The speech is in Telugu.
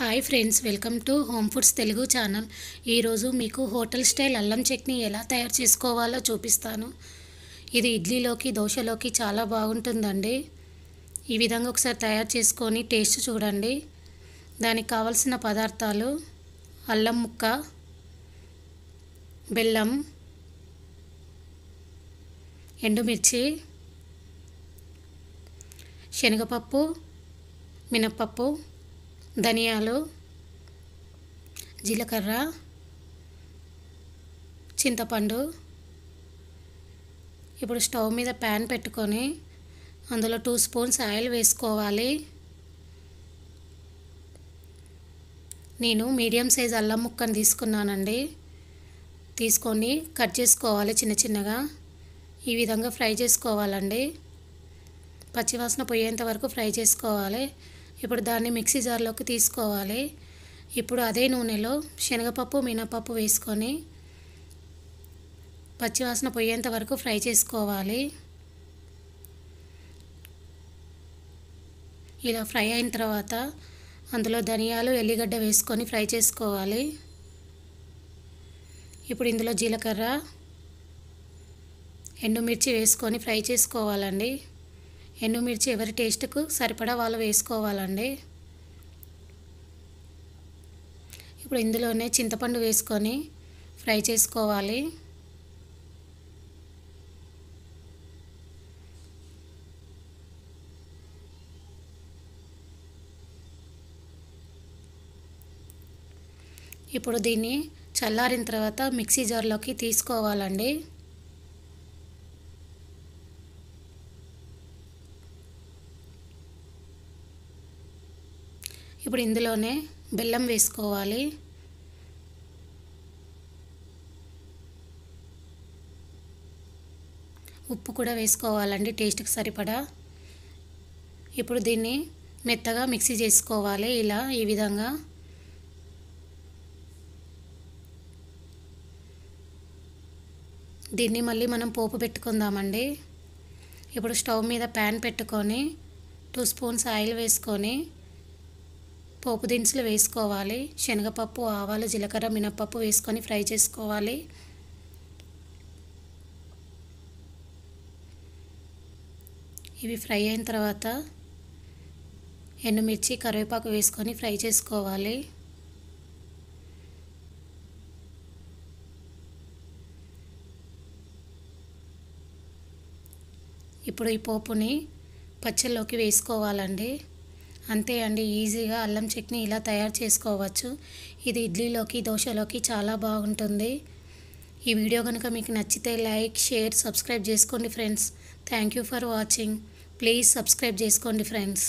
hi friends welcome to home foods Telugu channel ఈరోజు మీకు హోటల్ స్టైల్ అల్లం చట్నీ ఎలా తయారు చేసుకోవాలో చూపిస్తాను ఇది ఇడ్లీలోకి దోశలోకి చాలా బాగుంటుందండి ఈ విధంగా ఒకసారి తయారు చేసుకొని టేస్ట్ చూడండి దానికి కావలసిన పదార్థాలు అల్లం ముక్క బెల్లం ఎండుమిర్చి శనగపప్పు మినప్పప్పు ధనియాలు జీలకర్ర చింతపండు ఇప్పుడు స్టవ్ మీద ప్యాన్ పెట్టుకొని అందులో టూ స్పూన్స్ ఆయిల్ వేసుకోవాలి నేను మీడియం సైజ్ అల్లం ముక్కను తీసుకున్నానండి తీసుకొని కట్ చేసుకోవాలి చిన్న చిన్నగా ఈ విధంగా ఫ్రై చేసుకోవాలండి పచ్చివాసన పోయేంత వరకు ఫ్రై చేసుకోవాలి ఇప్పుడు దాన్ని మిక్సీ జార్లోకి తీసుకోవాలి ఇప్పుడు అదే నూనెలో శనగపప్పు మినపప్పు వేసుకొని పచ్చివాసన పోయేంత వరకు ఫ్రై చేసుకోవాలి ఇలా ఫ్రై అయిన తర్వాత అందులో ధనియాలు ఎల్లిగడ్డ వేసుకొని ఫ్రై చేసుకోవాలి ఇప్పుడు ఇందులో జీలకర్ర ఎండుమిర్చి వేసుకొని ఫ్రై చేసుకోవాలండి ఎండుమిర్చి ఎవరి టేస్ట్కు సరిపడా వాళ్ళు వేసుకోవాలండి ఇప్పుడు ఇందులోనే చింతపండు వేసుకొని ఫ్రై చేసుకోవాలి ఇప్పుడు దీన్ని చల్లారిన తర్వాత మిక్సీ జార్లోకి తీసుకోవాలండి ఇప్పుడు ఇందులోనే బెల్లం వేసుకోవాలి ఉప్పు కూడా వేసుకోవాలండి టేస్ట్కి సరిపడా ఇప్పుడు దీన్ని మెత్తగా మిక్సీ చేసుకోవాలి ఇలా ఈ విధంగా దీన్ని మళ్ళీ మనం పోపు పెట్టుకుందామండి ఇప్పుడు స్టవ్ మీద ప్యాన్ పెట్టుకొని టూ స్పూన్స్ ఆయిల్ వేసుకొని పోపు దినుసులు వేసుకోవాలి శనగపప్పు ఆవాలు జీలకర్ర మినపప్పు వేసుకొని ఫ్రై చేసుకోవాలి ఇవి ఫ్రై అయిన తర్వాత ఎండుమిర్చి కరివేపాకు వేసుకొని ఫ్రై చేసుకోవాలి ఇప్పుడు ఈ పోపుని పచ్చళ్ళలోకి వేసుకోవాలండి అంతే అండి ఈజీగా అల్లం చట్నీ ఇలా తయారు చేసుకోవచ్చు ఇది ఇడ్లీలోకి దోశలోకి చాలా బాగుంటుంది ఈ వీడియో కనుక మీకు నచ్చితే లైక్ షేర్ సబ్స్క్రైబ్ చేసుకోండి friends thank you for watching please subscribe చేసుకోండి ఫ్రెండ్స్